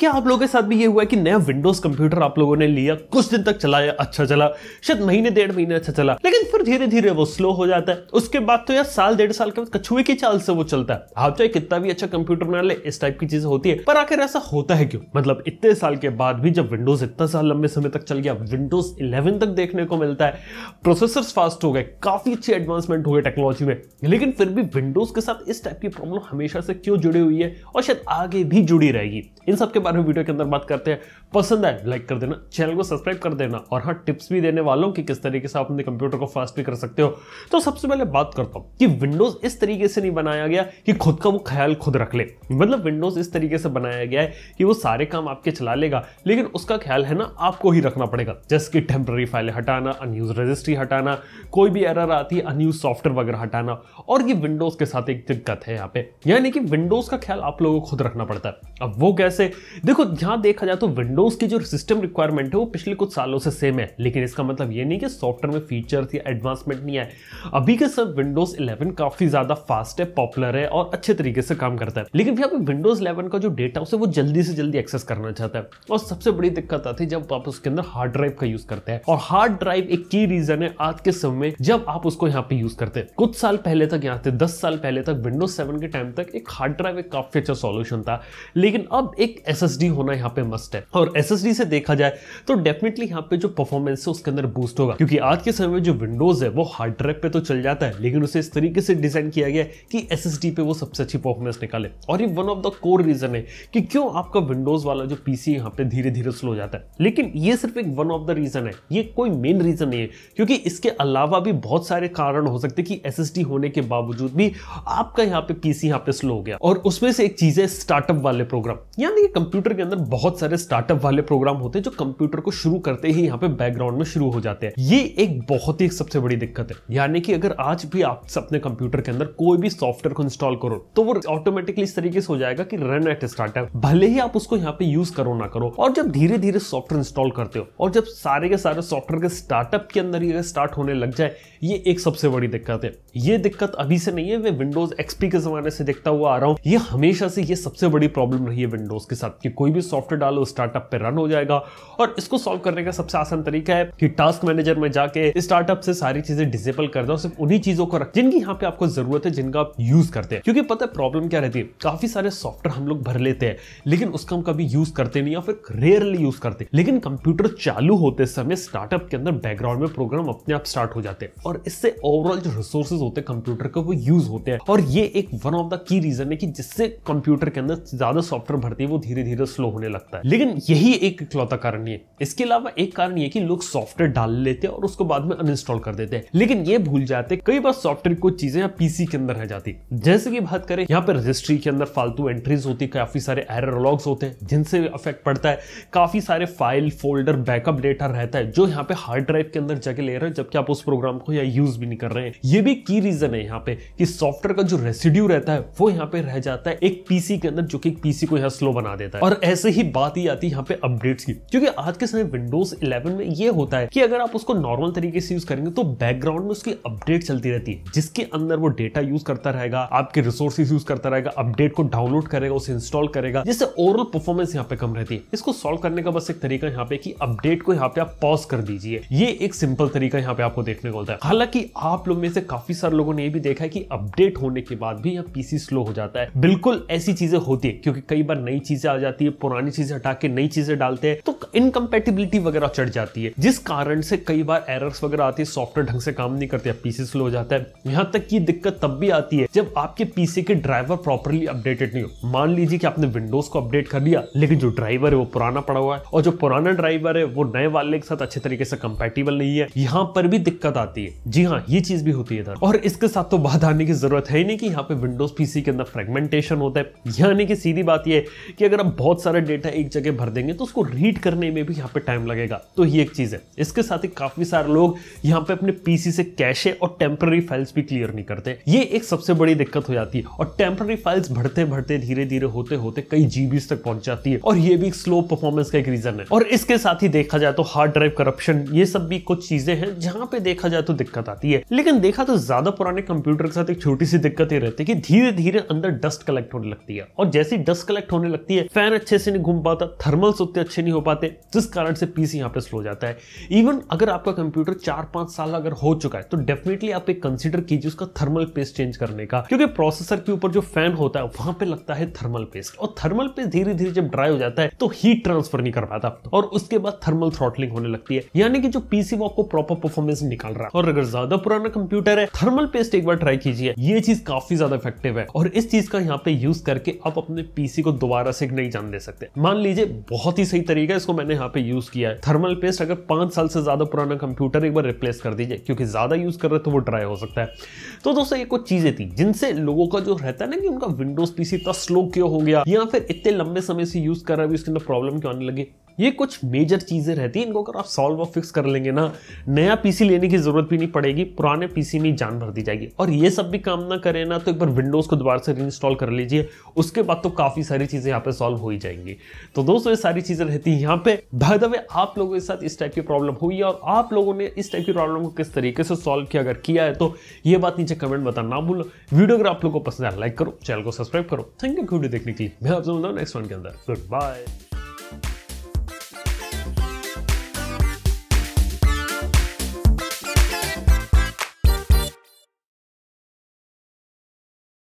क्या आप लोगों के साथ भी ये हुआ है कि नया विंडोज कंप्यूटर आप लोगों ने लिया कुछ दिन तक चलाया अच्छा चला शायद महीने डेढ़ महीने अच्छा चला लेकिन फिर धीरे धीरे वो स्लो हो जाता है उसके बाद तो यार साल डेढ़ साल के बाद कछुए की चाल से वो चलता है आप चाहे कितना भी अच्छा कंप्यूटर बना ले इस टाइप की चीज होती है पर आखिर ऐसा होता है क्यों मतलब इतने साल के बाद भी जब विंडोज इतना साल लंबे समय तक चल गया विंडोज इलेवन तक देखने को मिलता है प्रोसेसर फास्ट हो गए काफी अच्छी एडवांसमेंट हो गए टेक्नोलॉजी में लेकिन फिर भी विंडोज के साथ इस टाइप की प्रॉब्लम हमेशा से क्यों जुड़ी हुई है और शायद आगे भी जुड़ी रहेगी इन सब के बारे में वीडियो के अंदर बात करते हैं पसंद आए लाइक कर देना चैनल को सब्सक्राइब कर देना और हाँ टिप्स भी देने वालों की किस तरीके से आप अपने कंप्यूटर को फास्ट भी कर सकते हो तो सबसे पहले बात करता हूँ कि विंडोज इस तरीके से नहीं बनाया गया कि खुद का वो ख्याल खुद रख ले मतलब विंडोज इस तरीके से बनाया गया है कि वो सारे काम आपके चला लेगा लेकिन उसका ख्याल है ना आपको ही रखना पड़ेगा जैसे कि टेम्प्रेरी फाइलें हटाना अनयूज रजिस्ट्री हटाना कोई भी एरर आती है अनयूज सॉफ्टवेयर वगैरह हटाना और ये विंडोज के साथ एक दिक्कत है यहाँ पे यानी कि विंडोज का ख्याल आप लोगों को खुद रखना पड़ता है अब वो कैसे कैसे देखो यहाँ देखा जाए तो विंडोज़ की जो सिस्टम रिक्वायरमेंट है वो पिछले कुछ सालों से सेम है लेकिन इसका मतलब ये नहीं कि सॉफ्टवेयर में फीचर्स या एडवांसमेंट नहीं आए अभी के सब विंडोज़ इलेवन काफ़ी ज़्यादा फास्ट है पॉपुलर है और अच्छे तरीके से काम करता है लेकिन फिर विंडोज़ इलेवन का जो डेटा उसे वो जल्दी से जल्दी एक्सेस करना चाहता है और सबसे बड़ी दिक्कत आती है जब आप उसके अंदर हार्ड ड्राइव का यूज़ करते हैं और हार्ड ड्राइव एक की रीज़न है आज के समय में जब आप उसको यहाँ पे यूज़ करते हैं कुछ साल पहले तक यहाँ थे दस साल पहले तक विंडोज सेवन के टाइम तक एक हार्ड ड्राइव एक काफ़ी अच्छा सोल्यूशन था लेकिन अब एक एस होना यहाँ पे मस्ट है और एस से देखा जाए तो डेफिनेटली यहाँ पे जो परफॉर्मेंस है उसके अंदर बूस्ट होगा क्योंकि आज के समय में जो विंडोज है वो हार्ड ड्राइव पे तो चल जाता है लेकिन उसे इस तरीके से डिजाइन किया गया कि एस पे वो सबसे अच्छी परफॉर्मेंस निकाले और ये one of the core reason है कि क्यों आपका विंडोज वाला जो पीसी यहाँ पे धीरे धीरे स्लो जाता है लेकिन ये सिर्फ एक वन ऑफ द रीजन है ये कोई मेन रीजन नहीं है क्योंकि इसके अलावा भी बहुत सारे कारण हो सकते कि एस होने के बावजूद भी आपका यहाँ पे पीसी यहाँ पे स्लो हो गया और उसमें से एक चीज है स्टार्टअप वाले प्रोग्राम यहाँ देखिए कंप्यूटर के अंदर बहुत सारे स्टार्टअप वाले प्रोग्राम होते हैं जो कंप्यूटर को शुरू करते ही यहाँ पे बैकग्राउंड में शुरू हो जाते हैं ये एक बहुत ही सबसे बड़ी दिक्कत है यानी कि अगर आज भी आप अपने कंप्यूटर के अंदर कोई भी सॉफ्टवेयर को इंस्टॉल करो तो वो ऑटोमेटिकली इस तरीके से हो जाएगा कि रन एट स्टार्टअप भले ही आप उसको यहाँ पे यूज करो ना करो और जब धीरे धीरे सॉफ्टवेयर इंस्टॉल करते हो और जब सारे के सारे सॉफ्टवेयर के स्टार्टअप के अंदर ही स्टार्ट होने लग जाए ये एक सबसे बड़ी दिक्कत है ये दिक्कत अभी से नहीं है मैं विंडोज एक्सपी के जमाने से देखता हुआ आ रहा हूँ ये हमेशा से ये सबसे बड़ी प्रॉब्लम रही है विंडोज उसके साथ की कोई भी सॉफ्टवेयर डालो स्टार्टअप पे रन हो जाएगा और इसको सॉल्व करने का सबसे आसान तरीका है कि टास्क मैनेजर में जाके स्टार्टअप से सारी चीजें डिसेबल कर दो सिर्फ उन्हीं चीजों को रख जिनकी यहाँ पे आपको जरूरत है जिनका आप यूज करते हैं क्योंकि पता है प्रॉब्लम क्या रहती है काफी सारे सॉफ्टवेयर हम लोग भर लेते हैं लेकिन उसका हम कभी यूज करते नहीं या फिर रेयरली यूज करते लेकिन कंप्यूटर चालू होते समय स्टार्टअप के अंदर बैकग्राउंड में प्रोग्राम अपने आप स्टार्ट हो जाते हैं और इससे ओवरऑल जो रिसोर्सेज होते हैं कंप्यूटर के वो यूज होते हैं और ये एक one of the key reason है कि जिससे कंप्यूटर के अंदर ज्यादा सॉफ्टवेयर भरती है वो धीरे धीरे स्लो होने लगता है लेकिन यही एक इकलौता कारण है इसके अलावा एक कारण ये कि लोग सॉफ्टवेयर डाल लेते हैं और उसको बाद में अनइंस्टॉल कर देते हैं लेकिन ये भूल जाते हैं कई बार सॉफ्टवेयर कुछ चीजें पीसी के अंदर रह जाती जैसे की बात करें यहाँ पर रजिस्ट्री के अंदर फालतू एंट्रीज होती है काफी सारे एरर लॉग्स होते हैं जिनसे इफेक्ट पड़ता है काफी सारे फाइल फोल्डर बैकअप डेटा रहता है जो यहाँ पे हार्ड ड्राइव के अंदर जगह ले रहे हैं जबकि आप उस प्रोग्राम को या यूज भी नहीं कर रहे हैं ये भी की रीजन है यहाँ पे कि सॉफ्टवेयर का जो रेसिड्यू रहता है वो यहाँ पे रह जाता है एक पीसी के अंदर जो कि पीसी को यहाँ स्लो बना देता है और ऐसे ही बात ही आती है यहाँ पे अपडेट्स की क्योंकि आज के समय विंडोज 11 में ये होता है कि अगर आप उसको नॉर्मल तरीके से यूज करेंगे तो बैकग्राउंड में उसकी अपडेट चलती रहती है जिसके अंदर वो डेटा यूज करता रहेगा आपके रिसोर्सेज यूज करता रहेगा अपडेट को डाउनलोड करेगा उसे इंस्टॉल करेगा जिससे ओवरऑल परफॉर्मेंस यहाँ पे कम रहती है इसको सॉल्व करने का बस एक तरीका यहाँ पे की अपडेट को यहाँ पे आप पॉज कर दीजिए ये एक सिंपल तरीका यहाँ पे आपको देखने को मिलता है हालांकि आप लोग में से काफी सारे लोगों ने यह भी देखा है कि अपडेट होने के बाद भी यहाँ पीसी स्लो हो जाता है बिल्कुल ऐसी चीजें होती है क्योंकि कई बार नई चीज़ें आ जाती है पुरानी चीज़ें हटा के नई चीज़ें डालते हैं तो इनकम्पेटिबिलिटी वगैरह चढ़ जाती है जिस कारण से कई बार एरर्स वगैरह आती है सॉफ्टवेयर ढंग से काम नहीं करते पीसी स्लो हो जाता है यहाँ तक की दिक्कत तब भी आती है जब आपके पीसी के ड्राइवर प्रॉपरली अपडेटेड नहीं हो मान लीजिए कि आपने विंडोज को अपडेट कर लिया लेकिन जो ड्राइवर है वो पुराना पड़ा हुआ है और जो पुराना ड्राइवर है वो नए वाले के साथ अच्छे तरीके से कंपेटेबल नहीं है यहाँ पर भी दिक्कत आती है जी हाँ ये चीज भी होती है और इसके साथ तो बात आने की जरूरत है ही नहीं कि यहाँ पे विंडोज पीसी के अंदर फ्रेगमेंटेशन होता है यानी कि सीधी बात यह है कि अगर आप बहुत सारा डेटा एक जगह भर देंगे तो उसको रीड करने करने में भी यहाँ पे टाइम लगेगा तो ये एक चीज़ है इसके साथ ही काफ़ी सारे लोग यहाँ पे अपने पीसी से कैशे और टेम्पररी फाइल्स भी क्लियर नहीं करते ये एक सबसे बड़ी दिक्कत हो जाती है और टेम्पररी फाइल्स भरते भरते धीरे धीरे होते होते कई जीबी तक पहुंच जाती है और ये भी स्लो परफॉर्मेंस का एक रीजन है और इसके साथ ही देखा जाए तो हार्ड ड्राइव करप्शन ये सब भी कुछ चीजें हैं जहां पे देखा जाए तो दिक्कत आती है लेकिन देखा तो ज्यादा पुराने कंप्यूटर के साथ एक छोटी सी दिक्कत ये रहती है कि धीरे धीरे अंदर डस्ट कलेक्ट होने लगती है और जैसी डस्ट कलेक्ट होने लगती है फैन अच्छे से नहीं घूम पाता थर्मल्स उतने अच्छे नहीं हो पाते पे जिस कारण से पीसी यहाँ पे स्लो जाता है इवन अगर आपका कंप्यूटर चार पाँच साल अगर हो चुका है तो डेफिनेटली आप एक कंसिडर कीजिए उसका थर्मल पेस्ट चेंज करने का क्योंकि प्रोसेसर के ऊपर जो फैन होता है वहां पे लगता है थर्मल पेस्ट और थर्मल पेस्ट धीरे धीरे जब ड्राई हो जाता है तो हीट ट्रांसफर नहीं कर पाता और उसके बाद थर्मल थ्रॉटलिंग होने लगती है यानी कि जो पीसी वॉक को प्रॉपर परफॉर्मेंस निकाल रहा है और अगर ज्यादा पुराना कंप्यूटर है थर्मल पेस्ट एक बार ट्राई कीजिए ये चीज काफी ज्यादा इफेक्टिव है और इस चीज का यहाँ पे यूज करके आप अपने पीसी को दोबारा से नहीं जान दे सकते मान लीजिए बहुत ही सही तरीका है इसको मैंने यहाँ पे यूज किया है थर्मल पेस्ट अगर पांच साल से ज्यादा पुराना कंप्यूटर एक बार रिप्लेस कर दीजिए क्योंकि ज्यादा यूज कर रहे तो वो ड्राई हो सकता है तो दोस्तों ये कुछ चीजें थी जिनसे लोगों का जो रहता है ना कि उनका विंडोज पीसी इतना स्लो क्यों हो गया या फिर इतने लंबे समय से यूज कर रहा है उसके अंदर प्रॉब्लम क्यों आने लगी ये कुछ मेजर चीज़ें रहती हैं इनको अगर आप सॉल्व और फिक्स कर लेंगे ना नया पीसी लेने की ज़रूरत भी नहीं पड़ेगी पुराने पीसी में जान भर दी जाएगी और ये सब भी काम ना करें ना तो एक बार विंडोज़ को दोबारा से रीइंस्टॉल कर लीजिए उसके बाद तो काफ़ी सारी चीज़ें यहाँ पर सॉल्व हो ही जाएंगी तो दोस्तों ये सारी चीज़ें रहती हैं यहाँ पे भाई द आप लोगों के साथ इस टाइप की प्रॉब्लम हुई है और आप लोगों ने इस टाइप की प्रॉब्लम को किस तरीके से सॉल्व किया अगर किया है तो ये बात नीचे कमेंट बताना ना भूलो वीडियो अगर आप लोगों को पसंद आया लाइक करो चैनल को सब्सक्राइब करो थैंक यू वीडियो देखने के लिए मैं आपसे मिलता हूँ नेक्स्ट वन के अंदर गुड बाय